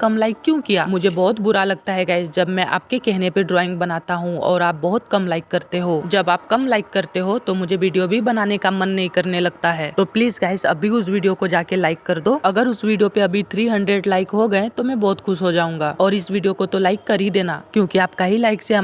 कम like क्यों किया मुझे बहुत बुरा लगता है गैस जब मैं आपके कहने पे ड्राइंग बनाता हूँ और आप बहुत कम लाइक करते हो जब आप कम लाइक करते हो तो मुझे वीडियो भी बनाने का मन नहीं करने लगता है तो प्लीज गैस अभी उस वीडियो को जाके लाइक कर दो अगर उस वीडियो पे अभी 300 लाइक हो गए तो मैं बहुत खुश हो जाऊंगा और इस वीडियो को तो लाइक कर ही देना क्यूँकी आपका ही लाइक से